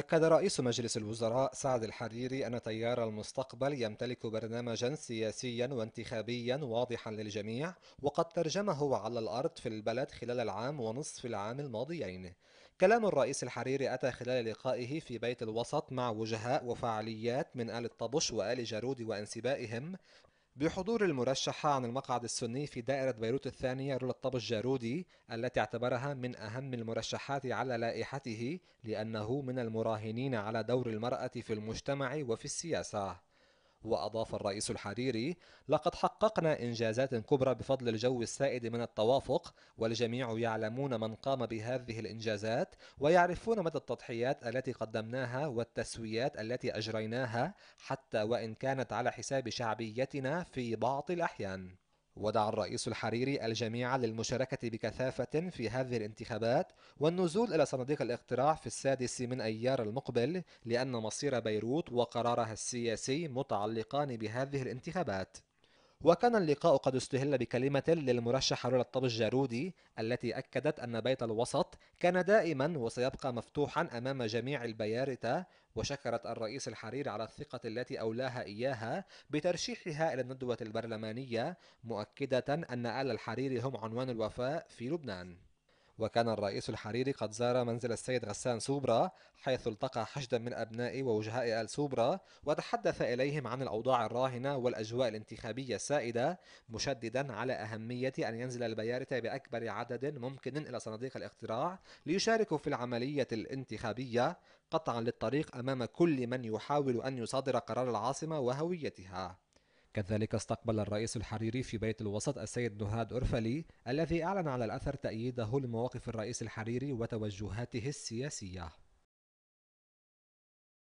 أكد رئيس مجلس الوزراء سعد الحريري أن تيار المستقبل يمتلك برنامجا سياسيا وانتخابيا واضحا للجميع وقد ترجمه على الأرض في البلد خلال العام ونصف العام الماضيين كلام الرئيس الحريري أتى خلال لقائه في بيت الوسط مع وجهاء وفعاليات من آل الطبش وآل جارود وأنسبائهم بحضور المرشحة عن المقعد السني في دائرة بيروت الثانية رولا الطب الجارودي التي اعتبرها من أهم المرشحات على لائحته لأنه من المراهنين على دور المرأة في المجتمع وفي السياسة وأضاف الرئيس الحريري لقد حققنا إنجازات كبرى بفضل الجو السائد من التوافق والجميع يعلمون من قام بهذه الإنجازات ويعرفون مدى التضحيات التي قدمناها والتسويات التي أجريناها حتى وإن كانت على حساب شعبيتنا في بعض الأحيان ودعا الرئيس الحريري الجميع للمشاركة بكثافة في هذه الانتخابات والنزول إلى صناديق الاقتراع في السادس من أيار المقبل لأن مصير بيروت وقرارها السياسي متعلقان بهذه الانتخابات وكان اللقاء قد استهل بكلمة للمرشح الطب الجارودي التي أكدت أن بيت الوسط كان دائما وسيبقى مفتوحا أمام جميع البيارتة وشكرت الرئيس الحريري على الثقة التي أولاها إياها بترشيحها إلى الندوة البرلمانية مؤكدة أن آل الحريري هم عنوان الوفاء في لبنان وكان الرئيس الحريري قد زار منزل السيد غسان سوبرا حيث التقى حشدا من أبناء ووجهاء آل سوبرا وتحدث إليهم عن الأوضاع الراهنة والأجواء الانتخابية السائدة مشددا على أهمية أن ينزل البيارتة بأكبر عدد ممكن إلى صناديق الاقتراع ليشاركوا في العملية الانتخابية قطعا للطريق أمام كل من يحاول أن يصادر قرار العاصمة وهويتها كذلك استقبل الرئيس الحريري في بيت الوسط السيد نهاد أرفلي الذي أعلن على الأثر تأييده لمواقف الرئيس الحريري وتوجهاته السياسية